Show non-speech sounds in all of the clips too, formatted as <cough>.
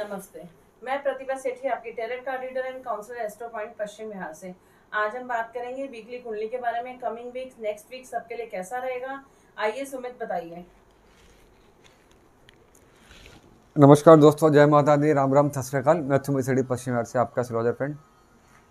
नमस्ते मैं प्रतिभा सेठी आपकी talent card reader and counsellor astro point Paschim Bihar से आज हम बात करेंगे वीकली कुंडली के बारे में कमिंग वीक नेक्स्ट वीक सबके लिए कैसा रहेगा आइए सुमित बताइए नमस्कार दोस्तों जय माता दी राम राम सतरकाल मैं तुम्हें सेठी पश्चिम बिहार से आपका सिलोजर फ्रेंड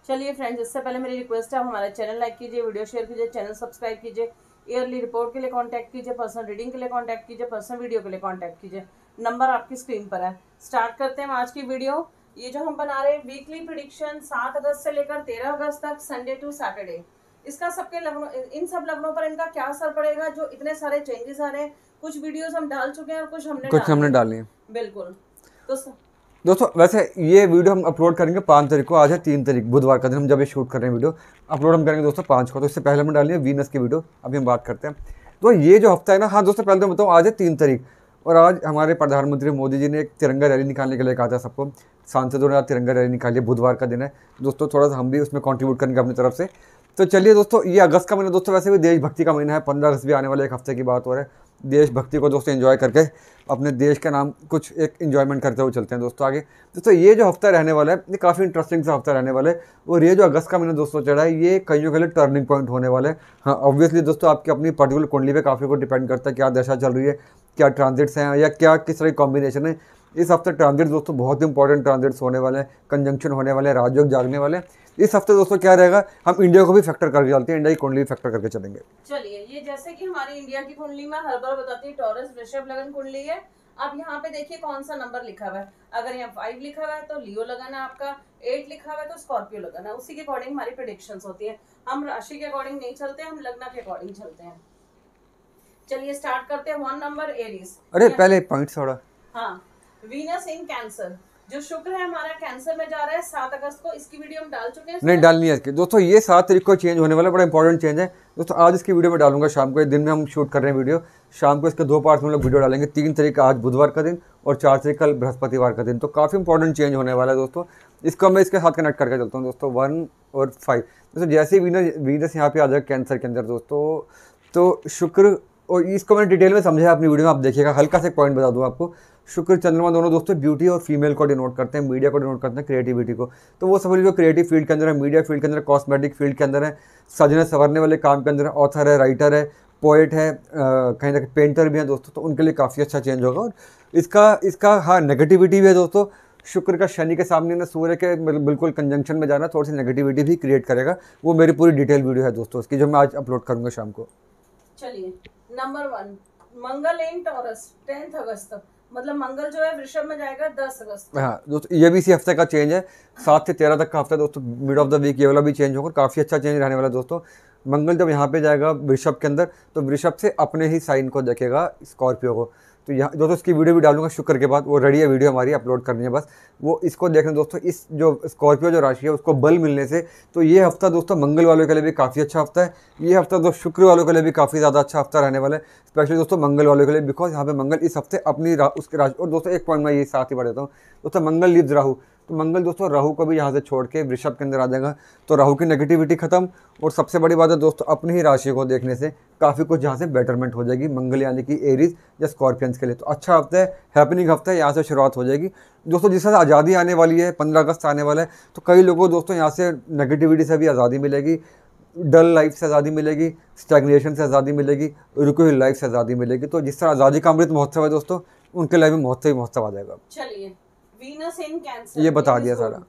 चलिए फ्रेंड्स इससे पहले मेरी रिक्वेस्ट है आप हमारा चैनल लाइक कीजिए वीडियो शेयर कीजिए चैनल सब्सक्राइब कीजिए ईयरली रिपोर्ट के लिए कांटेक्ट कीजिए पर्सनल रीडिंग के लिए कांटेक्ट कीजिए पर्सनल वीडियो के लिए कॉन्टैक्ट कीजिए नंबर आपकी स्क्रीन पर है स्टार्ट करते हैं आज की वीडियो ये जो हम बना रहे हैं वीकली प्रिडिक्शन सात अगस्त से लेकर तेरह अगस्त तक संडे टू सैटरडे इसका सबके लग्नों इन सब लग्नों पर इनका क्या असर पड़ेगा जो इतने सारे चेंजेस आ रहे हैं कुछ वीडियोस हम डाल चुके हैं और कुछ हमने कुछ हमने डाले हैं बिल्कुल तो स... दोस्तों वैसे ये वीडियो हम अपलोड करेंगे पाँच तारीख को आज है तीन तारीख बुधवार का दिन हम जब ये शूट कर रहे हैं वीडियो अपलोड हम करेंगे दोस्तों पाँच को तो इससे पहले हम डाली है वीनस की वीडियो अभी हम बात करते हैं तो ये जो हफ्ता है ना हाँ दोस्तों पहले तो बताऊँ आज है तीन तारीख और आज हमारे प्रधानमंत्री मोदी जी ने एक तिरंगा रैली निकालने के लिए कहा था सबको सांसदों ने आज तिरंगा रैली निकाली बुधवार का दिन है दोस्तों थोड़ा सा हम भी उसमें कॉन्ट्रीब्यूट करेंगे अपनी तरफ से तो चलिए दोस्तों ये अगस्त का महीना दोस्तों वैसे भी देशभक्ति का महीना है पंद्रह अगस्त भी आने वाले एक हफ्ते की बात हो रहा है देशभक्ति को दोस्तों इन्जॉय करके अपने देश का नाम कुछ एक इन्जॉयमेंट करते हुए चलते हैं दोस्तों आगे दोस्तों ये जो हफ्ता रहने वाला है ये काफ़ी इंटरेस्टिंग सा हफ्ता रहने वाला है और ये जो अगस्त का महीना दोस्तों चढ़ा है ये कईयों के लिए टर्निंग पॉइंट होने वाला है हाँ ऑब्वियसली दोस्तों आपकी अपनी पर्टिकुलर कुंडली पर काफ़ी को डिपेंड करता है क्या दशा चल रही है क्या ट्रांजिट्स हैं या क्या किस तरह कॉम्बिनेशन है इस हफ्ते ट्रांजिट दोस्तों बहुत ही इंपॉर्टेंट ट्रांजिट्स होने वाले हैं कंजंक्शन होने वाले हैं राजयोग जागने वाले इस हफ्ते दोस्तों क्या रहेगा हम इंडिया को भी फैक्टर करके चलते हैं इंडिया की कुंडली फैक्टर करके चलेंगे चलिए ये जैसे कि हमारी इंडिया की कुंडली में हर बार बताती है टॉरस वृषभ लगन कुंडली है आप यहाँ पे देखिए कौन सा नंबर लिखा हुआ है अगर यहाँ फाइव लिखा हुआ है तो लियो लगाना आपका एट लिखा हुआ है तो स्कॉर्पियो लगाना उसी के अकॉर्डिंग हमारी प्रोडिक्शन होती है हम राशि के अकॉर्डिंग नहीं चलते हम लग्न के अकॉर्डिंग चलते हैं चलिए स्टार्ट करते हैं वन नंबर एरीज अरे पहले पॉइंट थोड़ा हाँ वीनस इन कैंसर जो शुक्र है हमारा कैंसर में जा रहा है सात अगस्त को इसकी वीडियो हम डाल चुके हैं नहीं डालनी है दोस्तों ये सात तरीक को चेंज होने वाला बड़ा इंपॉर्टेंट चेंज है दोस्तों आज इसकी वीडियो में डालूंगा शाम को दिन में हम शूट कर रहे हैं वीडियो शाम को इसके दो पार्ट में लोग वीडियो डालेंगे तीन तरीक आज बुधवार का दिन और चार तरीक कल बृहस्पतिवार का दिन तो काफ़ी इंपॉर्टेंट चेंज होने वाला है दोस्तों इसको मैं इसके साथ कनेक्ट करके चलता हूँ दोस्तों वन और फाइव दोस्तों जैसे वीनस वीनस यहाँ पे आ जाएगा कैंसर के अंदर दोस्तों तो शुक्र और इसको मैंने डिटेल में समझाया अपनी वीडियो में आप देखिएगा हल्का से पॉइंट बता दूँ आपको शुक्र चंद्रमा दोनों दोस्तों ब्यूटी और फीमेल को डिनोट करते हैं मीडिया को डिनोट करते हैं क्रिएटिविटी को तो वो समझ जो क्रिएटिव फील्ड के अंदर है मीडिया फील्ड के अंदर कॉस्मेटिक फील्ड के अंदर है सजने संवरने वाले काम के अंदर ऑथर है राइटर है पोइट है कहीं ना कहीं पेंटर भी हैं दोस्तों तो उनके लिए काफ़ी अच्छा चेंज होगा और इसका इसका हाँ नेगेटिविटी भी है दोस्तों शुक्र का शनि के सामने ना सूर्य के बिल्कुल कंजंक्शन में जाना थोड़ी सी नेगेटिविटी भी क्रिएट करेगा वो मेरी पूरी डिटेल वीडियो है दोस्तों उसकी जो मैं आज अपलोड करूँगा शाम को चलिए number one Mangal in Taurus tenth August मतलब मंगल जो है वृषभ में जाएगा दस अगस्त हाँ दोस्तों ये भी इसी हफ्ते का चेंज है सात से तेरह तक का हफ्ता दोस्तों मिड ऑफ द वीक ये वाला भी चेंज होगा काफ़ी अच्छा चेंज रहने वाला है दोस्तों मंगल जब यहाँ पे जाएगा वृषभ के अंदर तो वृषभ से अपने ही साइन को देखेगा स्कॉर्पियो को तो यहाँ दोस्तों इसकी वीडियो भी डालूंगा शुक्र के बाद वो रेडी है वीडियो हमारी अपलोड करनी है बस वो इसको देखने दोस्तों इस जो स्कॉर्पियो जो राशि है उसको बल मिलने से तो ये हफ्ता दोस्तों मंगल वालों के लिए भी काफ़ी अच्छा हफ्ता है ये हफ्ता दोस्तों शुक्र वालों के लिए भी काफ़ी ज़्यादा अच्छा हफ्ता रहने वाला है स्पेशली दोस्तों मंगल वालों के लिए बिकॉज यहाँ पे मंगल इस हफ्ते अपनी उसके राशि और दोस्तों एक पॉइंट मैं ये साथ ही बढ़ देता हूँ दोस्तों मंगल लिप्त राहू तो मंगल दोस्तों राहु को भी यहाँ से छोड़ के वृषभ के अंदर आ जाएगा तो राहु की नेगेटिविटी खत्म और सबसे बड़ी बात है दोस्तों अपनी ही राशि को देखने से काफ़ी कुछ यहाँ से बेटरमेंट हो जाएगी मंगल यानी कि एरीज या स्कॉर्पियंस के लिए तो अच्छा हफ्ता है हैपनिंग हफ्ता है यहाँ से शुरुआत हो जाएगी दोस्तों जिस तरह आज़ादी आने वाली है पंद्रह अगस्त आने वाला है तो कई लोगों को दोस्तों यहाँ से नेगेटिविटी से भी आज़ादी मिलेगी डल लाइफ से आज़ादी मिलेगी स्टैगनेशन से आज़ादी मिलेगी रुकी हुई लाइफ से आज़ादी मिलेगी तो जिस तरह आज़ादी का अमृत महोत्सव है दोस्तों उनके लाइफ में महोत्सव ही महोत्सव आ जाएगा चलिए वीनस इन कैंसर ये बता दिया सारा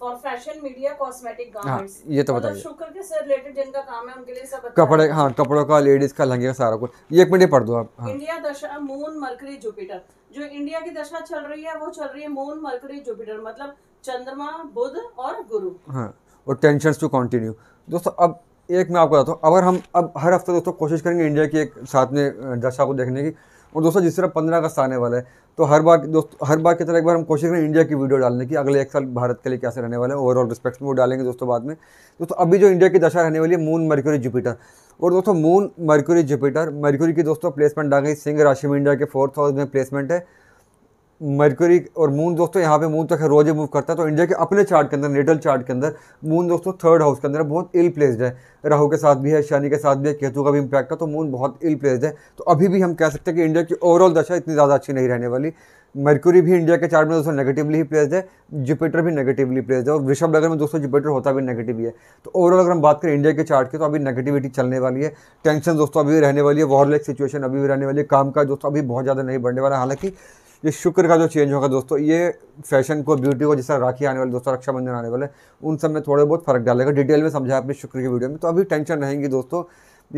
for fashion media cosmetic garments ये तो बता मतलब दिया शुक्र के सर रिलेटेड जिनका काम है उनके लिए सब कपड़े हाँ कपड़ों का लेडीज का लहंगे का सारा कुछ ये एक मिनट पढ़ दो आप हाँ। इंडिया दशा मून मरकरी जुपिटर जो इंडिया की दशा चल रही है वो चल रही है मून मरकरी जुपिटर मतलब चंद्रमा बुध और गुरु हाँ और टेंशन टू कंटिन्यू दोस्तों अब एक मैं आपको बताता हूँ अगर हम अब हर हफ्ते दोस्तों कोशिश करेंगे इंडिया की एक साथ में दशा को देखने की और दोस्तों जिस तरह पंद्रह अगस्त आने वाला है तो हर बार दोस्तों हर बार की तरह एक बार हम कोशिश करें इंडिया की वीडियो डालने की अगले एक साल भारत के लिए कैसे रहने वाले हैं ओवरऑल रिस्पेक्ट में वो डालेंगे दोस्तों बाद में दोस्तों अभी जो इंडिया की दशा रहने वाली है मून मर्क्यूरी जुपिटर और दोस्तों मून मर्क्यूरी जुपिटर मर्क्यूरी की दोस्तों प्लेसमेंट आ गई सिंह राशि में इंडिया के फोर्थ हाउस में प्लेसमेंट है मरकरी और मून दोस्तों यहाँ पे मून तो खैर रोजे मूव करता है तो इंडिया के अपने चार्ट के अंदर नेटल चार्ट के अंदर मून दोस्तों थर्ड हाउस के अंदर बहुत इल प्लेस्ड है राहु के साथ भी है शनि के साथ भी है केतु का भी इम्पैक्ट है तो मून बहुत इल प्लेस्ड है तो अभी भी हम कह सकते हैं कि इंडिया की ओवरऑल दशा इतनी ज़्यादा अच्छी नहीं रहने वाली मर्क्यूरी भी इंडिया के चार्ट में दोस्तों नेगेटिवली ही प्लेस्ड है जुपिटर भी नेगेटिवली प्लेस्ड है और वृषभ नगर में दोस्तों जुपिटर होता भी नेगेटिव ही है तो ओवरऑल अगर हम बात करें इंडिया के चार्ट की तो अभी नेगेटिविटी चलने वाली है टेंशन दोस्तों अभी रहने वाली है वॉरलेक सिचुएशन अभी भी रहने वाली है काम का दोस्तों अभी बहुत ज़्यादा नहीं बढ़ने वाला हालांकि ये शुक्र का जो चेंज होगा दोस्तों ये फैशन को ब्यूटी को जैसा राखी आने वाले दोस्तों रक्षाबंधन आने वाले उन सब में थोड़े बहुत फर्क डालेगा डिटेल में समझाया अपने शुक्र की वीडियो में तो अभी टेंशन रहेंगी दोस्तों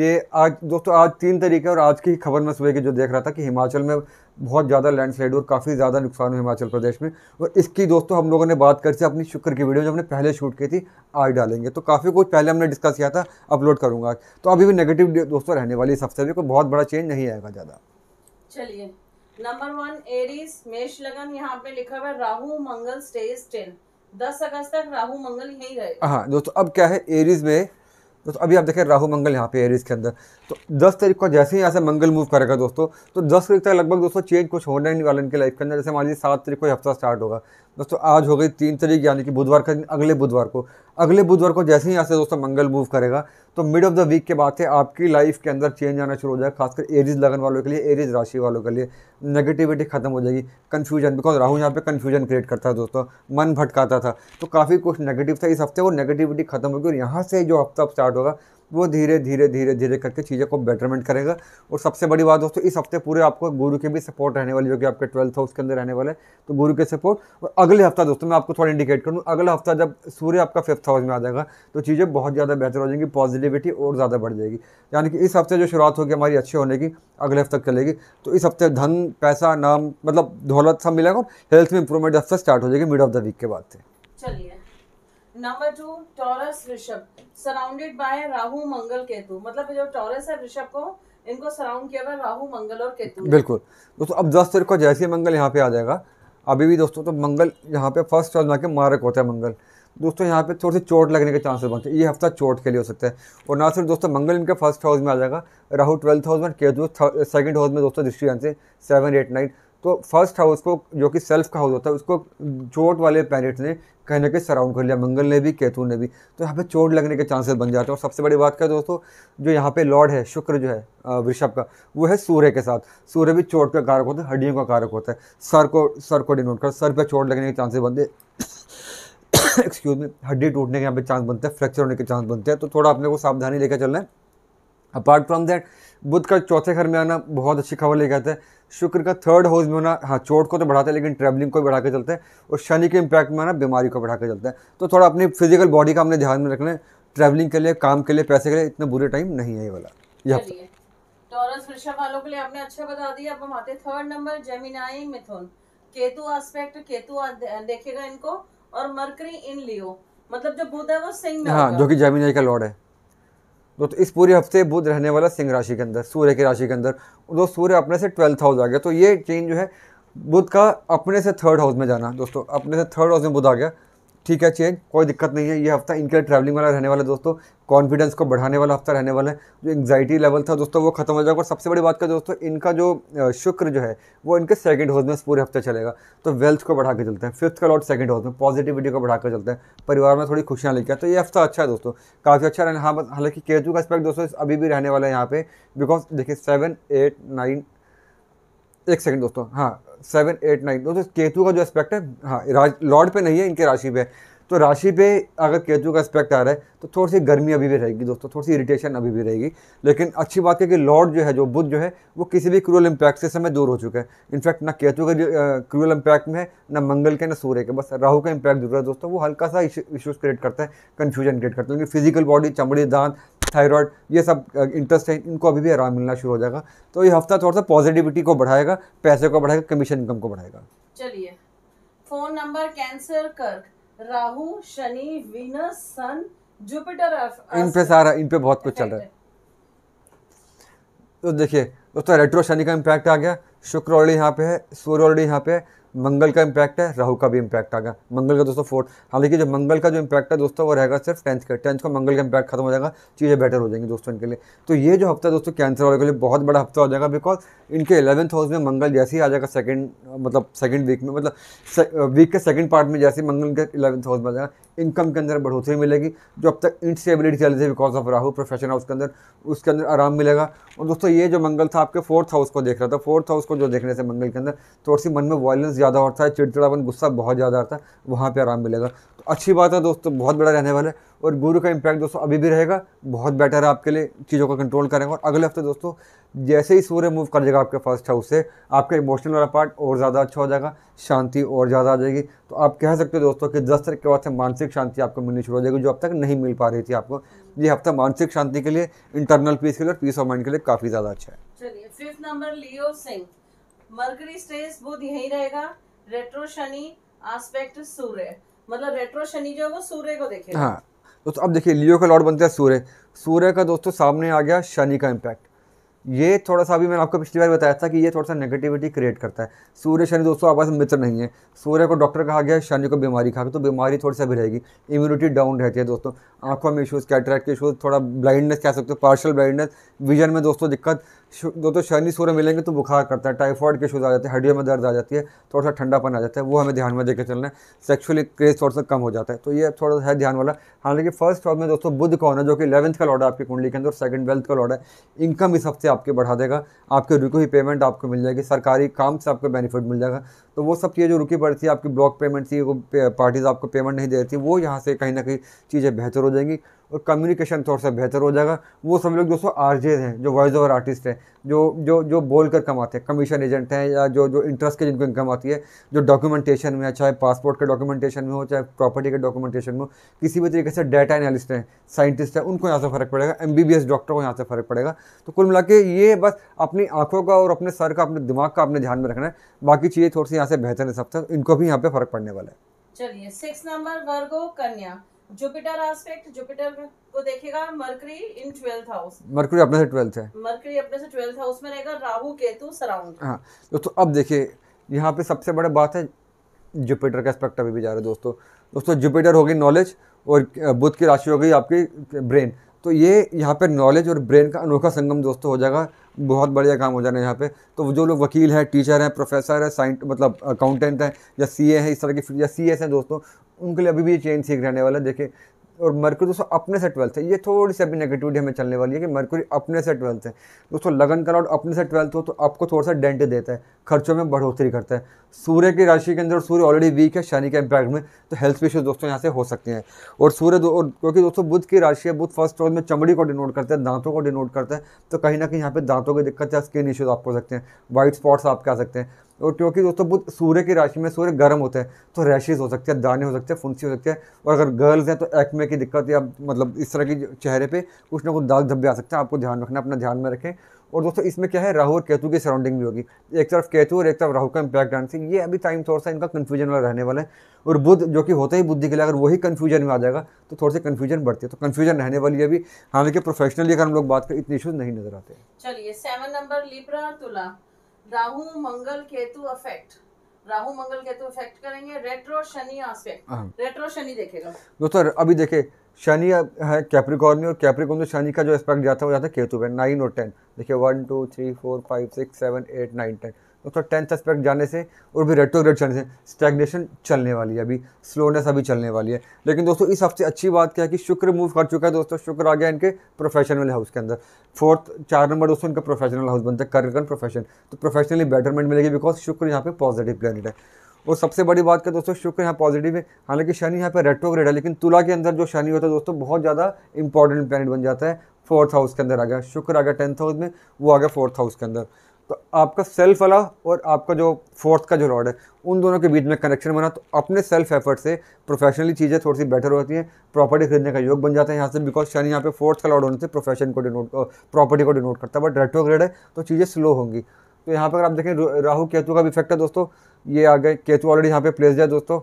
ये आज दोस्तों आज तीन तरीके और आज की खबर में सुबह की जो देख रहा था कि हिमाचल में बहुत ज़्यादा लैंडस्लाइड और काफ़ी ज़्यादा नुकसान हुआ हिमाचल प्रदेश में और इसकी दोस्तों हम लोगों ने बात कर थी अपनी शुक्र की वीडियो जो हमने पहले शूट की थी आज डालेंगे तो काफ़ी कुछ पहले हमने डिस्कस किया था अपलोड करूँगा तो अभी भी नेगेटिव दोस्तों रहने वाली हफ्ते भी कोई बहुत बड़ा चेंज नहीं आएगा ज़्यादा चलिए नंबर वन एरीज मेष लगन यहाँ पे लिखा हुआ राहु मंगल स्टेज टेन दस अगस्त तक राहु मंगल यही रहे हाँ दोस्तों अब क्या है एरीज में दोस्तों अभी आप देखें राहु मंगल यहाँ पे एरीज के अंदर तो 10 तारीख को जैसे ही यहाँ से मंगल मूव करेगा दोस्तों तो 10 तारीख तक लगभग दोस्तों चेंज कुछ होना ही नहीं वाले इनके लाइफ के अंदर जैसे मान लीजिए सात तारीख को हफ्ता स्टार्ट होगा दोस्तों आज हो गई तीन तारीख यानी कि बुधवार का दिन अगले बुधवार को अगले बुधवार को जैसे ही यहाँ से दोस्तों मंगल मूव करेगा तो मिड ऑफ द वीक के बाद से आपकी लाइफ के अंदर चेंज आना शुरू हो जाएगा खासकर एरिज लगन वालों के लिए एरिज राशि वालों के लिए नेगेटिविटी खत्म हो जाएगी कन्फ्यूजन बिकॉज राहुल यहाँ पे कन्फ्यूजन क्रिएट करता है दोस्तों मन भटकाता था तो काफ़ी कुछ नेगेटिव था इस हफ्ते वो नेगेटिविटी खत्म होगी और यहाँ से जो हफ्ता स्टार्ट होगा वो धीरे धीरे धीरे धीरे करके चीज़ों को बेटरमेंट करेगा और सबसे बड़ी बात दोस्तों इस हफ्ते पूरे आपको गुरु की भी सपोर्ट रहने वाली जो कि आपके ट्वेल्थ हाउस के अंदर रहने वाले तो गुरु के सपोर्ट और अगले हफ्ता दोस्तों मैं आपको थोड़ा इंडिकेट करूँ अगला हफ्ता जब सूर्य आपका फिफ्थ हाउस में आ जाएगा तो चीज़ें बहुत ज़्यादा बेहतर हो जाएंगी पॉजिटिविटी और ज़्यादा बढ़ जाएगी यानी कि इस हफ्ते जो शुरुआत होगी हमारी अच्छी होने की अगले हफ्ते चलेगी तो इस हफ्ते धन पैसा नाम मतलब दौलत सब मिलेगा हेल्थ में इंप्रूवमेंट हफ्ता स्टार्ट हो जाएगी मिड ऑफ द वीक के बाद से चलिए नंबर टू टॉरस ऋषभ सराउंडेड बाय राहु मंगल केतु मतलब जो टॉरस है ऋषभ को इनको सराउंड किया हुआ राहु मंगल और केतु बिल्कुल दोस्तों अब दस तारीख को जैसे मंगल यहाँ पे आ जाएगा अभी भी दोस्तों तो मंगल यहाँ पे फर्स्ट हाउस के मारक होता है मंगल दोस्तों यहाँ पे थोड़ी सी चोट लगने के चांसेस बनते हैं ये हफ्ता चोट के लिए हो सकता है और ना सिर्फ दोस्तों मंगल इनके फर्स्ट हाउस में आ जाएगा राहु ट्वेल्थ हाउस में केतु सेकंड हाउस में दोस्तों दृष्टि से सेवन एट नाइन तो फर्स्ट हाउस को जो कि सेल्फ का हाउस होता है उसको चोट वाले प्लैनेट ने कहीं ना कहीं सराउंड कर लिया मंगल ने भी केतु ने भी तो यहाँ पे चोट लगने के चांसेस बन जाते हैं और सबसे बड़ी बात क्या दोस्तों जो यहाँ पे लॉर्ड है शुक्र जो है वृषभ का वो है सूर्य के साथ सूर्य भी चोट का कारक होता है हड्डियों का कारक होता है सर को सर को डिनोट कर सर पर चोट लगने के चांसेस बनते एक्सक्यूज में <coughs> हड्डी टूटने के यहाँ पे चांस बनते हैं फ्रैक्चर होने के चांस बनते हैं तो थोड़ा अपने को सावधानी लेकर चलना है अपार्ट फ्रॉम दैट बुध का चौथे घर में आना बहुत अच्छी खबर लेकर आता है शुक्र का थर्ड हाउस में होना हाँ चोट को तो बढ़ाते हैं लेकिन ट्रैवलिंग को भी बढ़ा के चलते हैं और शनि के इम्पैक्ट में ना बीमारी को बढ़ा के चलते हैं तो थोड़ा अपनी फिजिकल बॉडी का हमने ध्यान में रखना है ट्रैवलिंग के लिए काम के लिए पैसे के लिए इतना बुरे टाइम नहीं है ये वाला यह हफ्ता टॉरस वृषभ वालों के लिए आपने अच्छा बता दिया अब हम आते हैं थर्ड नंबर जेमिनाई मिथुन केतु एस्पेक्ट केतु देखेगा इनको और मरकरी इन लियो मतलब जो बुध है वो सिंह में हाँ जो कि जेमिनाई का लॉर्ड है दोस्तों इस पूरे हफ्ते बुध रहने वाला सिंह राशि के अंदर सूर्य की राशि के अंदर दो सूर्य अपने से ट्वेल्थ हाउस आ गया तो ये चेंज जो है बुध का अपने से थर्ड हाउस में जाना दोस्तों अपने से थर्ड हाउस में बुध आ गया ठीक है चेंज कोई दिक्कत नहीं है ये हफ्ता इनके लिए ट्रैवलिंग वाला रहने वाला दोस्तों कॉन्फिडेंस को बढ़ाने वाला हफ्ता रहने वाला है जो एंगजाइटी लेवल था दोस्तों वो खत्म हो जाएगा और सबसे बड़ी बात कर दोस्तों इनका जो शुक्र जो है वो इनके सेकंड हाउस में पूरे हफ्ते चलेगा तो वेल्थ को बढ़ा के चलते हैं फिफ्थ का लॉट सेकंड हाउस में पॉजिटिविटी को बढ़ाकर चलते हैं परिवार में थोड़ी खुशियाँ लेकर तो ये हफ्ता अच्छा है दोस्तों काफ़ी अच्छा रहना हाँ हालांकि केतु का स्पेक्ट दोस्तों अभी भी रहने वाला है यहाँ पे बिकॉज देखिए सेवन एट नाइन एक सेकंड दोस्तों हाँ सेवन एट नाइन दोस्तों केतु का जो एस्पेक्ट है हाँ लॉर्ड पे नहीं है इनके राशि पे तो राशि पे अगर केतु का एस्पेक्ट आ रहा है तो थोड़ी सी गर्मी अभी भी रहेगी दोस्तों थोड़ी सी इरिटेशन अभी भी रहेगी लेकिन अच्छी बात है कि लॉर्ड जो है जो बुद्ध जो है वो किसी भी क्रूअल इम्पैक्ट से समय दूर हो चुका है इनफैक्ट ना केतु का क्रूअल इम्पैक्ट में है ना मंगल के ना सूर्य के बस राहु का इम्पैक्ट जरूर है दोस्तों वो हल्का सा इशूज़ क्रिएट करता है कन्फ्यूजन क्रिएट करता है लेकिन फिजिकल बॉडी चमड़ी दांत थायराइड ये सब इंटरेस्ट इंटरेस्टाइन इनको अभी भी आराम मिलना शुरू हो जाएगा तो ये हफ्ता थोड़ा सा पॉजिटिविटी को बढ़ाएगा पैसे को बढ़ाएगा कमीशन इनकम को बढ़ाएगा चलिए फोन नंबर कैंसर कर्क Rahu Shani Venus sun Jupiter इन पे सारा इन पे बहुत कुछ चल रहा है तो देखिए दोस्तों रेट्रो शनि का इम्पैक्ट आ गया शुक्र ऑलरेडी यहाँ पे है सूर्य ऑलरेडी यहाँ पे है मंगल का इम्पैक्ट है राहु का भी इम्पैक्ट आ गया मंगल का दोस्तों फोर्थ हालांकि जो मंगल का जो इम्पैक्ट है दोस्तों वो रहेगा सिर्फ टेंथ का टेंथ को मंगल का इम्पैक्ट खत्म हो जाएगा चीज़ें बेटर हो जाएंगी दोस्तों इनके लिए तो ये जो हफ्ता दोस्तों कैंसर वाले के लिए बहुत बड़ा हफ्ता हो जाएगा बिकॉज इनके इलेवंथ हाउस में मंगल जैसे ही आ जाएगा सेकंड मतलब सेकंड वीक में मतलब वीक के सेकंड पार्ट में जैसे मंगल के इलेवंथ हाउस में आ जाएगा इनकम के अंदर बढ़ोतरी मिलेगी जो अब तक इंस्टेबिलिटी चल रही थी because of Rahu profession house के अंदर उसके अंदर आराम मिलेगा और दोस्तों ये जो मंगल था आपके फोर्थ हाउस को देख रहा था फोर्थ हाउस को जो देखने से मंगल के अंदर थोड़ी सी मन में वॉयलेंस ज़्यादा होता है चिड़चिड़ापन गुस्सा बहुत ज़्यादा आता है वहाँ पर आराम मिलेगा तो अच्छी बात है दोस्तों बहुत बड़ा रहने वाला है और गुरु का इम्पैक्ट दोस्तों अभी भी रहेगा बहुत बेटर है आपके लिए चीज़ों का कंट्रोल करेंगे और अगले हफ्ते दोस्तों जैसे ही सूर्य मूव कर जाएगा आपके फर्स्ट हाउस से आपका इमोशनल वाला पार्ट और ज़्यादा अच्छा हो जाएगा शांति और ज़्यादा आ जाएगी तो आप कह सकते हो दोस्तों कि दस तरह के बाद से मानसिक शांति आपको मिलनी शुरू हो जाएगी जो अब तक नहीं मिल पा रही थी आपको ये हफ्ता मानसिक शांति के लिए इंटरनल पीस के लिए और पीस ऑफ माइंड के लिए काफ़ी ज़्यादा अच्छा है चलिए फिफ्थ नंबर लियो सिंह मर्करी स्टेज बुध यही रहेगा रेट्रो शनि आस्पेक्ट सूर्य मतलब रेट्रो शनि जो है वो सूर्य को देखेगा हाँ दोस्तों अब देखिए लियो का लॉर्ड बनता है सूर्य सूर्य का दोस्तों सामने आ गया शनि का इम्पैक्ट ये थोड़ा सा अभी मैंने आपको पिछली बार बताया था कि ये थोड़ा सा नेगेटिविटी क्रिएट करता है सूर्य शनि दोस्तों आपस में मित्र नहीं है सूर्य को डॉक्टर कहा गया शनि को बीमारी खा गया तो बीमारी थोड़ी सा भी रहेगी इम्यूनिटी डाउन रहती है दोस्तों आंखों में इशूज़ कैटरेक्ट के इशूज़ थोड़ा ब्लाइंडनेस कह सकते हो पार्शल ब्लाइंडनेस विजन में दोस्तों दिक्कत दो तो शहनी सूर्य मिलेंगे तो बुखार करता है टाइफॉइड के शूज़ आ जाते हैं हड्डियों में दर्द आ जाती है थोड़ा सा ठंडापन आ जाता है वो हमें ध्यान में देकर चलना है सेक्चुअली क्रेज थोड़ा सा कम हो जाता है तो ये थोड़ा सा है ध्यान वाला हालांकि फर्स्ट हाउस में दोस्तों बुद्ध का होना जो कि इलेवंथ का लॉर्ड है आपकी कुंडली के अंदर सेकंड वेल्थ का लॉर्ड है इनकम इस हफ्ते आपके बढ़ा देगा आपके रुकी हुई पेमेंट आपको मिल जाएगी सरकारी काम से आपको बेनिफिट मिल जाएगा तो वो सब चीज़ें जो रुकी पड़ी थी आपकी ब्लॉक पेमेंट थी वो पार्टीज़ आपको पेमेंट नहीं दे रही थी वो यहाँ से कहीं ना कहीं चीज़ें बेहतर हो जाएंगी और कम्युनिकेशन थोड़ा सा बेहतर हो जाएगा वो सब लोग दोस्तों जे हैं जो वॉइस ओवर आर्टिस्ट हैं जो जो जो बोल कर कमाते हैं कमीशन एजेंट हैं या जो जो इंटरेस्ट के जिनको इनकम आती है जो डॉक्यूमेंटेशन में चाहे पासपोर्ट के डॉक्यूमेंटेशन में हो चाहे प्रॉपर्टी के डॉक्यूमेंटेशन में हो किसी भी तरीके से डाटा एनालिस्ट हैं साइंटिस्ट हैं उनको यहाँ से फ़र्क पड़ेगा एम डॉक्टर को यहाँ से फ़र्क पड़ेगा तो कुल मिला ये बस अपनी आँखों का और अपने सर का अपने दिमाग का अपने ध्यान में रखना है बाकी चीज़ें थोड़ी सी यहाँ से बेहतर है सब तक इनको भी यहाँ पर फ़र्क पड़ने वाला है चलिए सिक्स नंबर वर्गो कन्या जुपिटर एस्पेक्ट जुपिटर को देखेगा Mercury in twelfth house Mercury अपने से ट्वेल्थ है मर्करी अपने से ट्वेल्थ हाउस में रहेगा राहु केतु सराउंड हाँ दोस्तों तो अब देखिए यहाँ पे सबसे बड़े बात है जुपिटर का एस्पेक्ट अभी भी जा रहे हैं दोस्तों दोस्तों जुपिटर होगी नॉलेज और बुद्ध की राशि हो गई आपकी ब्रेन तो ये यहाँ पर नॉलेज और ब्रेन का अनोखा संगम दोस्तों हो जाएगा बहुत बढ़िया काम हो जाना है यहाँ पे तो जो लोग वकील हैं टीचर हैं प्रोफेसर हैं साइंट मतलब अकाउंटेंट हैं या सीए हैं इस तरह की या सीएस हैं दोस्तों उनके लिए अभी भी ये चेंज सीख रहने वाला है देखिए और मरकरी दोस्तों अपने से ट्वेल्थ है ये थोड़ी सी अभी नेगेटिविटी हमें चलने वाली है कि मरकरी अपने से ट्वेल्थ है दोस्तों लगन का लॉट अपने से ट्वेल्थ हो तो आपको थोड़ा सा डेंट देता है खर्चों में बढ़ोतरी करता है सूर्य की राशि के अंदर सूर्य ऑलरेडी वीक है शनि के इम्पैक्ट में तो हेल्थ इश्यूज दोस्तों यहाँ से हो सकते हैं और सूर्य दो, और क्योंकि दोस्तों बुद्ध की राशि है बुद्ध फर्स्ट हाउस में चमड़ी को डिनोट करता है दांतों को डिनोट करता है तो कहीं ना कहीं यहाँ पर दांतों की दिक्कत या स्किन इशूज़ आपको हो सकते हैं वाइट स्पॉट्स आपके आ सकते हैं और क्योंकि दोस्तों बुध सूर्य की राशि में सूर्य गर्म होता है तो रैशेज हो सकते हैं दाने हो सकते हैं फुंसी हो सकते हैं और अगर गर्ल्स हैं तो एक्मे की दिक्कत या मतलब इस तरह की चेहरे पे कुछ ना कुछ दाग धब्बे आ सकते हैं आपको ध्यान रखना अपना ध्यान में रखें और दोस्तों इसमें क्या है राहु और केतु की सराउंडिंग भी होगी एक तरफ केतु और एक तरफ राहु का इम्पैक्ट आने से ये अभी टाइम थोड़ा सा इनका कन्फ्यूजन वाला रहने वाला है और बुद्ध जो कि होता ही बुद्धि के लिए अगर वही कन्फ्यूजन में आ जाएगा तो थोड़ी सी कन्फ्यूजन बढ़ती है तो कन्फ्यूजन रहने वाली है अभी हालांकि प्रोफेशनली अगर हम लोग बात करें इतने इशूज नहीं नजर आते चलिए सेवन नंबर लिब्रा तुला राहु मंगल केतु अफेक्ट राहु मंगल केतु अफेक्ट करेंगे रेट्रो शनि एस्पेक्ट रेट्रो हाँ। शनि देखेगा दोस्तों अभी देखे शनि है कैप्रिकॉर्न में और कैप्रिकॉर्न शनि का जो एस्पेक्ट जाता है वो जाता है केतु पे नाइन और टेन देखिए one two three four five six seven eight nine ten और टेंथ एस्पेक्ट जाने से और भी रेट्रोग्रेड जाने से स्टेगनेशन चलने वाली है अभी स्लोनेस अभी चलने वाली है लेकिन दोस्तों इस हफ्ते अच्छी बात क्या है कि शुक्र मूव कर चुका है दोस्तों शुक्र आ गया इनके प्रोफेशनल हाउस के अंदर फोर्थ चार नंबर दोस्तों इनका प्रोफेशनल हाउस बनता है करियर प्रोफेशन तो प्रोफेशनली बेटरमेंट मिलेगी बिकॉज शुक्र यहाँ पे पॉजिटिव प्लानिट है और सबसे बड़ी बात क्या दोस्तों शुक्र यहाँ पॉजिटिव है हालांकि शनि यहाँ पर रेट्रोग्रेड है लेकिन तुला के अंदर जो शनि होता है दोस्तों बहुत ज़्यादा इंपॉर्टेंट प्लानट बन जाता है फोर्थ हाउस के अंदर आ गया शुक्र आ गया टेंथ हाउस में वो आ गया फोर्थ हाउस के अंदर तो आपका सेल्फ वाला और आपका जो फोर्थ का जो रॉड है उन दोनों के बीच में कनेक्शन बना तो अपने सेल्फ एफर्ट से प्रोफेशनली चीज़ें थोड़ी सी बेटर होती हैं प्रॉपर्टी खरीदने का योग बन जाता है यहाँ से बिकॉज शनि यहाँ पे फोर्थ का रॉड होने से प्रोफेशन को डिनोट प्रॉपर्टी को डिनोट करता है बट रेट्रोग्रेड है तो चीज़ें स्लो होंगी तो यहाँ पर आप देखें राहु केतु का भी इफेक्ट है दोस्तों ये आ गए केतु ऑलरेडी यहाँ पे प्लेस है दोस्तों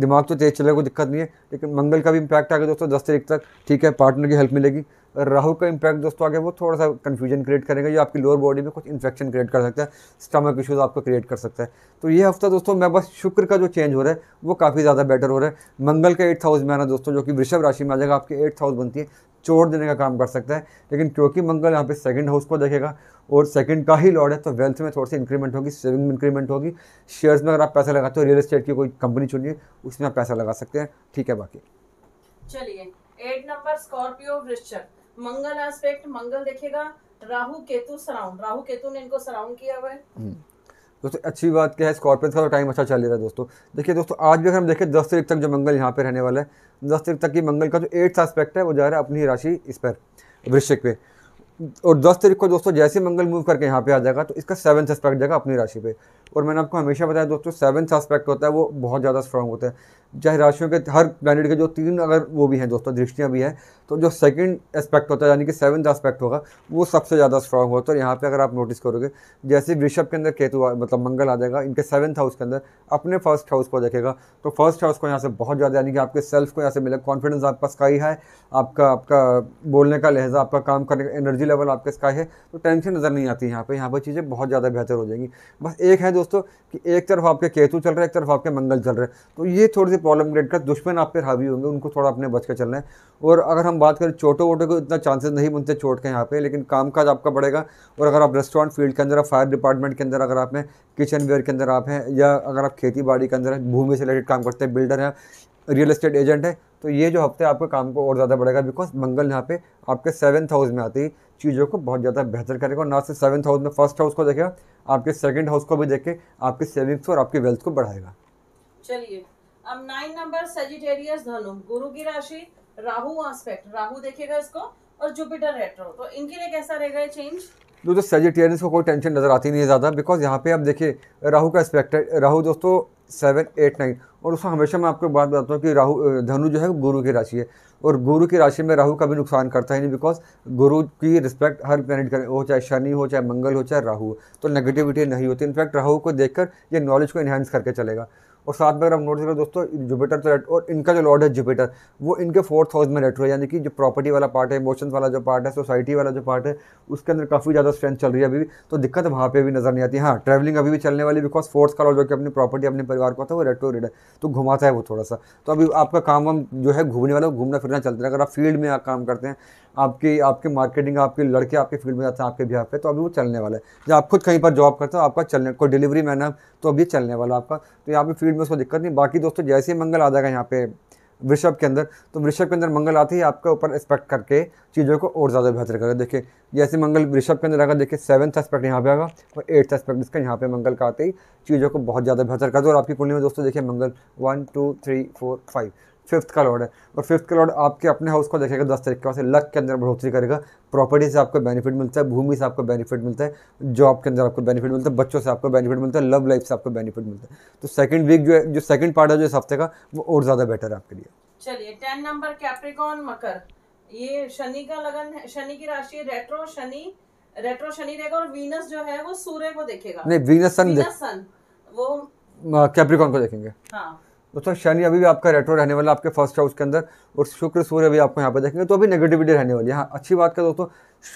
दिमाग तो तेज चलेगा कोई दिक्कत नहीं है लेकिन मंगल का भी इम्पैक्ट आगे दोस्तों दस तारीख तक ठीक है पार्टनर की हेल्प मिलेगी राहु का इम्पैक्ट दोस्तों आगे वो थोड़ा सा कन्फ्यूजन क्रिएट करेंगे जो आपकी लोअर बॉडी में कुछ इन्फेक्शन क्रिएट कर सकता है स्टमक इशूज़ आपको क्रिएट कर सकता है तो ये हफ्ता दोस्तों मैं बस शुक्र का जो चेंज हो रहा है वो काफ़ी ज़्यादा बेटर हो रहा है मंगल का एट्थ हाउस में आना दोस्तों जो कि वृषभ राशि में आ जाएगा आपकी एट्थ हाउस बनती है चोट देने का काम कर सकता है लेकिन क्योंकि मंगल यहाँ पे सेकंड हाउस को देखेगा और सेकंड का ही लॉर्ड है तो वेल्थ में थोड़ी सी इंक्रीमेंट होगी सेविंग में इंक्रीमेंट होगी शेयर्स में अगर आप पैसा लगाते हो रियल एस्टेट की कोई कंपनी चुनिए उसमें आप पैसा लगा सकते हैं ठीक है बाकी चलिए एट नंबर स्कॉर्पियो वृश्चिक मंगल एस्पेक्ट मंगल देखेगा राहु केतु सराउंड राहु केतु ने इनको सराउंड किया हुआ है हम्म। दोस्तों अच्छी बात क्या है स्कॉर्पियस का तो टाइम अच्छा चल रहा है दोस्तों देखिए दोस्तों आज भी अगर हम देखें दस तारीख तक जो मंगल यहाँ पे रहने वाला है दस तारीख तक की मंगल का जो एट्थ एस्पेक्ट है वो जा रहा है अपनी राशि इस पर वृश्चिक पे और दस तारीख को दोस्तों जैसे मंगल मूव करके यहाँ पे आ जाएगा तो इसका सेवन्थ एस्पेक्ट जाएगा अपनी राशि पर और मैंने आपको हमेशा बताया दोस्तों सेवन सस्पेक्ट होता है वो बहुत ज़्यादा स्ट्रॉन्ग होता है चाहे राशियों के हर प्लानट के जो तीन अगर वो भी हैं दोस्तों दृष्टियाँ भी हैं तो जो सेकंड एस्पेक्ट होता है यानी कि सेवन्थ एस्पेक्ट होगा वो सबसे ज़्यादा स्ट्रॉन्ग होता है और यहाँ पे अगर आप नोटिस करोगे जैसे वृषभ के अंदर केतु मतलब मंगल आ जाएगा इनके सेवन्थ हाउस के अंदर अपने फर्स्ट हाउस को देखेगा तो फर्स्ट हाउस को यहाँ से बहुत ज़्यादा यानी कि आपके सेल्फ को यहाँ से मिलेगा कॉन्फिडेंस आपका स्काई है आपका आपका बोलने का लहजा आपका काम करने का एनर्जी लेवल आपका स्काई है तो टेंशन नज़र नहीं आती यहाँ पर यहाँ पर चीज़ें बहुत ज़्यादा बेहतर हो जाएंगी बस एक है जो दोस्तों कि एक तरफ आपके केतु चल रहे एक तरफ आपके मंगल चल रहे हैं तो ये थोड़ी सी प्रॉब्लम क्रिएट कर दुश्मन आप पर हावी होंगे उनको थोड़ा अपने बच कर चलना है और अगर हम बात करें चोटों वोटों को इतना चांसेस नहीं बनते चोट के यहाँ पे लेकिन काम काज आपका बढ़ेगा और अगर आप रेस्टोरेंट फील्ड के अंदर फायर डिपार्टमेंट के अंदर अगर आप हैं किचन वेयर के अंदर आप हैं या अगर आप खेती बाड़ी के अंदर भूमि से रिलेटेड काम करते हैं बिल्डर हैं रियल इस्टेट एजेंट है तो ये जो हफ्ते आपके काम को और ज़्यादा बढ़ेगा बिकॉज मंगल यहाँ पे आपके सेवन्थ हाउस में आती ही चीज़ों को बहुत ज़्यादा बेहतर करेगा और ना सिर्फ सेवन्थ हाउस में फर्स्ट हाउस को देखेगा आपके सेकेंड हाउस को भी देख के आपकी सेविंग्स और आपकी वेल्थ को बढ़ाएगा चलिए अब नाइन नंबर सेजिटेरियस धनु गुरु की राशि राहु एस्पेक्ट राहु देखेगा इसको और जुपिटर रेट्रो तो इनके लिए कैसा रहेगा ये चेंज तो सेजिटेरियंस को कोई टेंशन नज़र आती नहीं है ज़्यादा बिकॉज यहाँ पे आप देखिए राहु का एस्पेक्ट है राहु दोस्तों सेवन एट नाइन और उसमें हमेशा मैं आपको बात बताता हूँ कि राहु धनु जो है गुरु की राशि है और गुरु की राशि में राहु कभी नुकसान करता ही नहीं बिकॉज गुरु की रिस्पेक्ट हर प्लैनेट करें हो चाहे शनि हो चाहे मंगल हो चाहे राहु हो तो नेगेटिविटी नहीं होती इनफैक्ट राहु को देखकर ये नॉलेज को इन्हेंस करके चलेगा और साथ में अगर आप नोटिस करें दोस्तों जुपिटर तो रेट और इनका जो लॉर्ड है जुपिटर वो इनके फोर्थ हाउस में हुआ है यानी कि जो प्रॉपर्टी वाला पार्ट है इमोशन वाला जो पार्ट है सोसाइटी वाला जो पार्ट है उसके अंदर काफ़ी ज़्यादा स्ट्रेंथ चल रही है अभी तो दिक्कत वहाँ पर भी नजर नहीं आती हाँ ट्रैवलिंग अभी भी चलने वाली बिकॉज फोर्थ का लॉर्ड जो कि अपनी प्रॉपर्टी अपने परिवार को था वो रेट रेड है तो घुमाता है वो थोड़ा सा तो अभी आपका काम वम जो है घूमने वाला घूमना फिरना चलता है अगर आप फील्ड में काम करते हैं आपकी आपके मार्केटिंग आपके लड़के आपके फील्ड में जाते हैं आपके बिहार पे तो अभी वो चलने वाला है जब आप खुद कहीं पर जॉब करते हो आपका चलने कोई डिलीवरी मैन है तो अभी चलने वाला आपका तो यहाँ पे फील्ड में उसको दिक्कत नहीं बाकी दोस्तों जैसे ही मंगल आ जाएगा यहाँ पे वृषभ के अंदर तो वृषभ के अंदर मंगल आते ही आपके ऊपर एक्सपेक्ट करके चीज़ों को और ज़्यादा बेहतर करेगा देखिए जैसे मंगल वृषभ के अंदर आगे देखिए सेवन्थ एस्पेक्ट यहाँ पे आएगा और एट्थ एस्पेक्ट इसका यहाँ पे मंगल का आते ही चीज़ों को बहुत ज़्यादा बेहतर कर दो और आपकी कुंडली में दोस्तों देखिए Mangal one two three four five fifth का लॉर्ड है और फिफ्थ का लॉर्ड आपके अपने हाउस को देखेगा दस तरीके से लक के अंदर बढ़ोतरी करेगा प्रॉपर्टी से आपको बेनिफिट मिलता है भूमि से आपको बेनिफिट मिलता है जॉब के अंदर आपको बेनिफिट मिलता है बच्चों से आपको बेनिफिट मिलता है लव लाइफ से आपको बेनिफिट मिलता है तो सेकंड वीक जो है जो सेकंड पार्ट है जो इस हफ्ते का वो और ज़्यादा बेटर है आपके लिए चलिए टेन नंबर कैप्रिकॉन मकर ये शनि का लगन है शनि की राशि रेट्रो शनि रेट्रो शनि रहेगा और वीनस जो है वो सूर्य को देखेगा नहीं वीनस सन वीनस सन वो कैप्रिकॉन को देखेंगे हाँ दोस्तों शनि अभी भी आपका रेट्रो रहने वाला आपके फर्स्ट हाउस के अंदर और शुक्र सूर्य भी आपको यहाँ पर देखेंगे तो अभी नेगेटिविटी रहने वाली है हाँ अच्छी बात का दोस्तों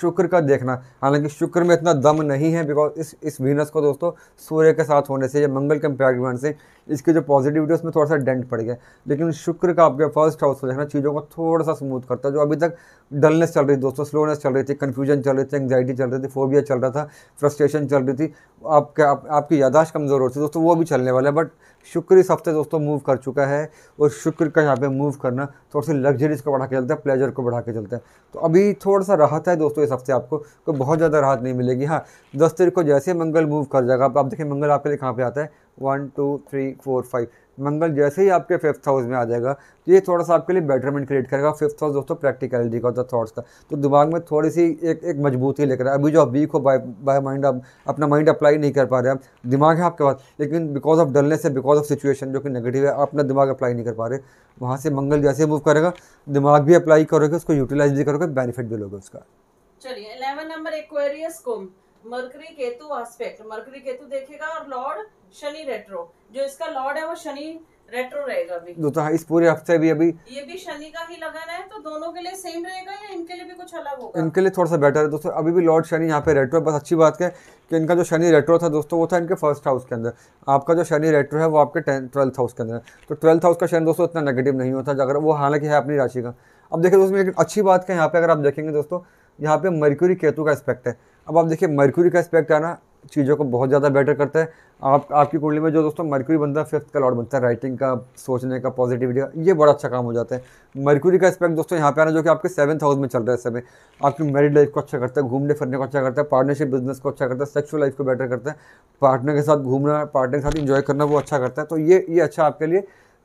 शुक्र का देखना हालांकि शुक्र में इतना दम नहीं है बिकॉज इस इस वीनस को दोस्तों सूर्य के साथ होने से या मंगल के इम्पैक्ट से इसकी जो पॉजिटिविटी उसमें थोड़ा सा डेंट पड़ गया लेकिन शुक्र का आपके फर्स्ट हाउस को देखना चीज़ों को थोड़ा सा स्मूथ करता है जो अभी तक डलनेस चल रही थी दोस्तों स्लोनेस चल रही थी कन्फ्यूजन चल रही थी एंगजाइटी चल रही थी फोबिया चल रहा था फ्रस्ट्रेशन चल रही थी आपके आपकी यादाश्त कमज़ोर हो रही थी दोस्तों वो भी चलने वाला है बट शुक्र इस हफ्ते दोस्तों मूव कर चुका है और शुक्र का यहाँ पे मूव करना थोड़ी सी लग्जरीज को बढ़ा के चलता है प्लेजर को बढ़ा के चलता है तो अभी थोड़ा सा राहत है दोस्तों इस हफ्ते आपको कोई बहुत ज़्यादा राहत नहीं मिलेगी हाँ दस तारीख को जैसे मंगल मूव कर जाएगा आप देखिए मंगल आपके लिए कहाँ पर आता है one two three four five Mangal जैसे ही आपके फिफ्थ हाउस में आ जाएगा तो ये थोड़ा सा आपके लिए बेटरमेंट क्रिएट करेगा फिफ्थ हाउस दोस्तों प्रैक्टिकलिटी का होता थॉट्स का तो दिमाग में थोड़ी सी एक एक मजबूती लेकर अभी जो आप वीक हो बाय बाय माइंड आप अपना माइंड अप्लाई नहीं कर पा रहे हैं दिमाग है आपके पास लेकिन बिकॉज ऑफ डलनेस है बिकॉज ऑफ सिचुएशन जो कि नेगेटिव है अपना दिमाग अप्लाई नहीं कर पा रहे वहाँ से मंगल जैसे मूव करेगा दिमाग भी अप्लाई करोगे उसको यूटिलाइज भी करोगे बेनिफिट भी लोगे उसका चलिए इलेवन नंबर एक्वेरियस को Mercury Ketu aspect Mercury Ketu देखेगा और लॉर्ड शनि रेट्रो जो इसका लॉर्ड है वो शनि रेट्रो रहेगा अभी तो, तो हाँ, इस पूरे हफ्ते भी अभी ये भी शनि का ही लगन है तो दोनों के लिए सेम रहेगा या इनके लिए भी कुछ अलग होगा इनके लिए थोड़ा सा बेटर है दोस्तों अभी भी लॉर्ड शनि यहाँ पे रेट्रो बस अच्छी बात है कि इनका जो शनि रेट्रो था दोस्तों वो था इनके फर्स्ट हाउस के अंदर आपका जो शनि रेट्रो है वो आपके टेंथ ट्वेल्थ हाउस के अंदर है तो ट्वेल्थ हाउस का शनि दोस्तों इतना नेगेटिव नहीं होता अगर वो हालांकि है अपनी राशि का अब देखिए दोस्तों लेकिन अच्छी बात है यहाँ पे अगर आप देखेंगे दोस्तों यहाँ पे मर्क्यूरी केतु का एस्पेक्ट है अब आप देखिए मर्क्यूरी का एस्पेक्ट आना चीज़ों को बहुत ज़्यादा बेटर करता है आप आपकी कुंडली में जो दोस्तों मर्क्यूरी बनता है फिफ्थ का लॉर्ड बनता है राइटिंग का सोचने का पॉजिटिविटी का ये बड़ा अच्छा काम हो जाता है मर्क्यूरी का एस्पेक्ट दोस्तों यहाँ पे आना जो कि आपके सेवन्थ हाउस में चल रहा है समय आपकी मैरिड लाइफ को अच्छा करता है घूमने फिरने को अच्छा करता है पार्टनरशिप बिजनेस को अच्छा करता है सेक्शुअल लाइफ को बेटर करता है पार्टनर के साथ घूमना पार्टनर के साथ इन्जॉय करना वो अच्छा करता है तो ये ये अच्छा आपके लिए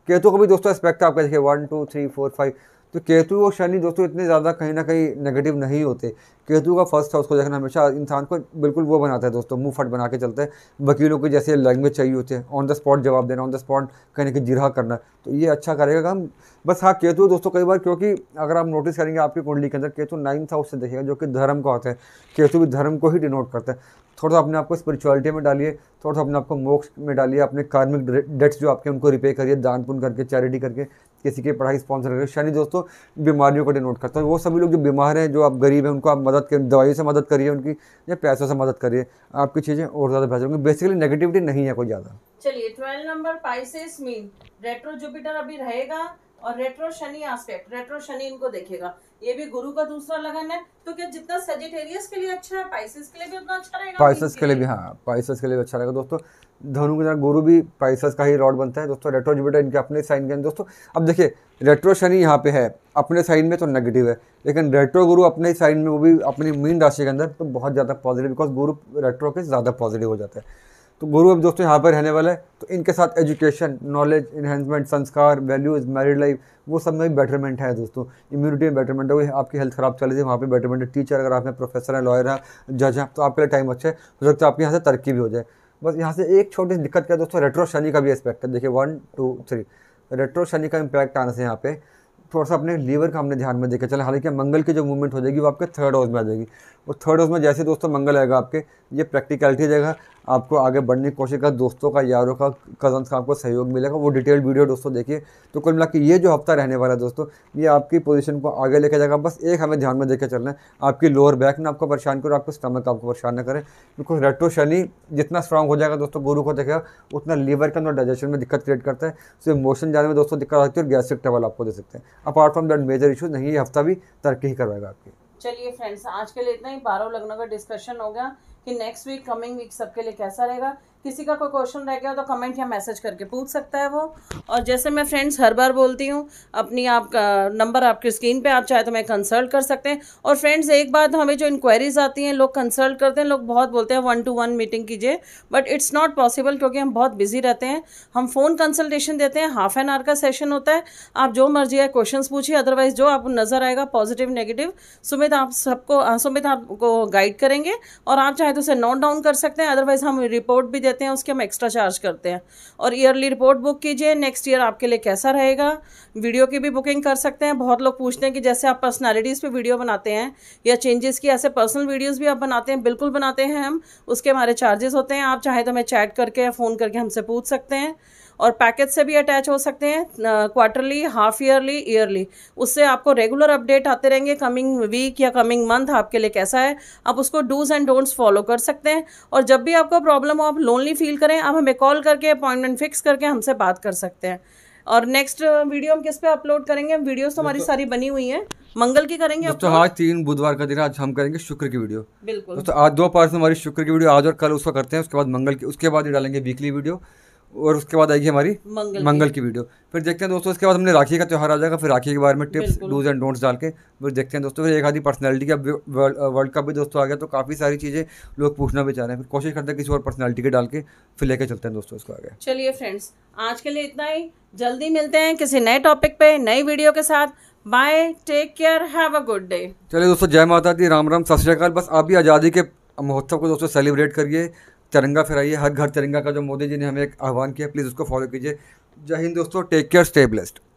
केतु का भी दोस्तों एस्पेक्ट है आपका देखिए one two three four five तो केतु और शनि दोस्तों इतने ज़्यादा कहीं ना कहीं नेगेटिव नहीं होते केतु का फर्स्ट हाउस को देखना हमेशा इंसान को बिल्कुल वो बनाता है दोस्तों मुंह फट बना के चलते हैं वकीलों को जैसे लैंग्वेज चाहिए होते हैं ऑन द स्पॉट जवाब देना ऑन द स्पॉट कहने की जिरा करना तो ये अच्छा करेगा काम बस हाँ केतु दोस्तों कई बार क्योंकि अगर आप नोटिस करेंगे आपकी कुंडली के अंदर केतु नाइन्थ हाउस से देखेगा जो कि धर्म का होता है केतु भी धर्म को ही डिनोट करता है थोड़ा सा अपने आपको स्परिचुअलिटी स्पिरिचुअलिटी में डालिए थोड़ा सा अपने आपको मोक्ष में डालिए अपने कार्मिक डेट्स जो आपके उनको रिपे करिए दान पुन करके चैरिटी करके किसी की पढ़ाई स्पॉन्सर करके शनि दोस्तों बीमारियों को डिनोट करता है तो वो सभी लोग जो बीमार हैं जो आप गरीब हैं उनको आप मदद करिए दवाइयों से मदद करिए उनकी या पैसों से मदद करिए आपकी चीज़ें और ज़्यादा बेहतर होंगी बेसिकली नेगेटिविटी नहीं है कोई ज़्यादा चलिए ट्वेल्व नंबर पाइसेस मीन रेट्रो जुपिटर अभी रहेगा और retro Shani aspect retro Shani इनको देखेगा ये भी गुरु का दूसरा लगन है तो क्या जितना सजिटेरियस के लिए अच्छा है पाइसेस के लिए भी उतना अच्छा रहेगा पाइसेस के लिए भी हाँ पाइसेस के लिए भी अच्छा रहेगा दोस्तों धनु के गुरु भी पाइसस का ही लॉर्ड बनता है दोस्तों रेट्रो जुपिटर इनके अपने साइन के अंदर दोस्तों अब देखिए रेट्रो शनि यहाँ पे है अपने साइन में तो नेगेटिव है लेकिन रेट्रो गुरु अपने साइन में वो भी अपनी मीन राशि के अंदर तो बहुत ज़्यादा पॉजिटिव बिकॉज गुरु रेट्रो के ज़्यादा पॉजिटिव हो जाता है तो गुरु अब दोस्तों यहाँ पर रहने वाला है तो इनके साथ एजुकेशन नॉलेज इन्हेंसमेंट संस्कार वैल्यूज़ मैरिड लाइफ वो सब में बेटरमेंट है दोस्तों इम्यूनिटी में बेटरमेंट है आपकी हेल्थ खराब चल रही है वहाँ पर बेटरमेंट है टीचर अगर आपने प्रोफेसर हैं लॉयर हैं जज हैं तो आपके लिए टाइम अच्छा है हो सकता है आपके यहाँ से तरक्की भी हो जाए बस यहाँ से एक छोटी सी दिक्कत क्या दोस्तों रेट्रो शनि का भी एस्पेक्ट है देखिए one two three retro Shani का इम्पैक्ट आने से यहाँ पे थोड़ा सा अपने लीवर का हमने ध्यान में देखा चले हालांकि मंगल की जो मूवमेंट हो जाएगी वो आपके थर्ड हाउस में आ जाएगी और थर्ड हाउस में जैसे दोस्तों मंगल आएगा आपके ये प्रैक्टिकलिटी देगा आपको आगे बढ़ने की कोशिश का दोस्तों का यारों का कजन का आपको सहयोग मिलेगा वो डिटेल्ड वीडियो दोस्तों देखिए तो कुल मिला ये जो हफ्ता रहने वाला है दोस्तों ये आपकी पोजीशन को आगे लेके जाएगा बस एक हमें ध्यान में देकर चलना है आपकी लोअर बैक ना आपको परेशान करो आपको स्टमक आपको परेशान ना करें बिकॉज रेट्रो शनि जितना स्ट्रांग हो जाएगा दोस्तों गुरु को देखेगा उतना लीवर के अंदर डाइजेशन में दिक्कत क्रिएट करता है सो तो मोशन जाने में दोस्तों दिक्कत आती है और गैस्ट्रिक ट्रबल आपको दे सकते हैं apart from that major issue नहीं ये हफ्ता भी तरक्की ही करवाएगा आपकी चलिए फ्रेंड्स आज के लिए इतना ही बारह लग्नों का डिस्कशन हो गया कि नेक्स्ट वीक कमिंग वीक सबके लिए कैसा रहेगा किसी का कोई क्वेश्चन रह गया तो कमेंट या मैसेज करके पूछ सकता है वो और जैसे मैं फ्रेंड्स हर बार बोलती हूँ अपनी आप नंबर आपके स्क्रीन पे आप चाहे तो मैं कंसल्ट कर सकते हैं और फ्रेंड्स एक बात हमें जो इंक्वायरीज आती हैं लोग कंसल्ट करते हैं लोग बहुत बोलते हैं वन टू वन मीटिंग कीजिए बट इट्स नॉट पॉसिबल क्योंकि हम बहुत बिजी रहते हैं हम फ़ोन कंसल्टेशन देते हैं हाफ एन आवर का सेशन होता है आप जो मर्जी है क्वेश्चन पूछिए अदरवाइज जो आपको नज़र आएगा पॉजिटिव नेगेटिव सुमित आप सबको हाँ, सुमित आपको गाइड करेंगे और आप चाहे तो उसे नोट डाउन कर सकते हैं अदरवाइज हम रिपोर्ट भी दे देते हैं उसके हम एक्स्ट्रा चार्ज करते हैं और ईयरली रिपोर्ट बुक कीजिए नेक्स्ट ईयर आपके लिए कैसा रहेगा वीडियो की भी बुकिंग कर सकते हैं बहुत लोग पूछते हैं कि जैसे आप पर्सनैलिटीज़ पर वीडियो बनाते हैं या चेंजेस की ऐसे पर्सनल वीडियोज़ भी आप बनाते हैं बिल्कुल बनाते हैं हम उसके हमारे चार्जेस होते हैं आप चाहे तो हमें चैट करके या फ़ोन करके हमसे पूछ सकते हैं और पैकेज से भी अटैच हो सकते हैं क्वार्टरली हाफ ईयरली ईयरली उससे आपको रेगुलर अपडेट आते रहेंगे कमिंग वीक या कमिंग मंथ आपके लिए कैसा है आप उसको डूज एंड डोंट्स फॉलो कर सकते हैं और जब भी आपको प्रॉब्लम हो आप लोनली फील करें आप हमें कॉल करके अपॉइंटमेंट फिक्स करके हमसे बात कर सकते हैं और नेक्स्ट वीडियो हम किस पे अपलोड करेंगे वीडियोस तो हमारी सारी बनी हुई हैं मंगल की करेंगे तो आज तीन बुधवार का दिन आज हम करेंगे शुक्र की वीडियो बिल्कुल तो आज दो पार्ट हमारी शुक्र की वीडियो आज और कल उसका करते हैं उसके बाद मंगल की उसके बाद डालेंगे वीकली वीडियो और उसके बाद आएगी हमारी मंगल, मंगल की वीडियो फिर देखते हैं दोस्तों इसके बाद हमने राखी का त्यौहार आ जाएगा फिर राखी के बारे में टिप्स डूज एंड डोंट्स डाल के फिर देखते हैं दोस्तों फिर एक आधी पर्सनैलिटी का वर्ल्ड कप uh, भी दोस्तों आ गया तो काफ़ी सारी चीज़ें लोग पूछना भी चाह रहे हैं फिर कोशिश करते हैं किसी और पर्सनैलिटी के डाल के फिर लेके चलते हैं दोस्तों इसको आगे चलिए फ्रेंड्स आज के लिए इतना ही जल्दी मिलते हैं किसी नए टॉपिक पर नई वीडियो के साथ bye take care have a good day चलिए दोस्तों जय माता दी राम राम सत श्रीकाल बस आप भी आज़ादी के महोत्सव को दोस्तों सेलिब्रेट करिए तिरंगा फहराइए हर घर तिरंगा का जो मोदी जी ने हमें एक आह्वान किया प्लीज़ उसको फॉलो कीजिए जय हिंद दोस्तों टेक केयर स्टे ब्लेस्ड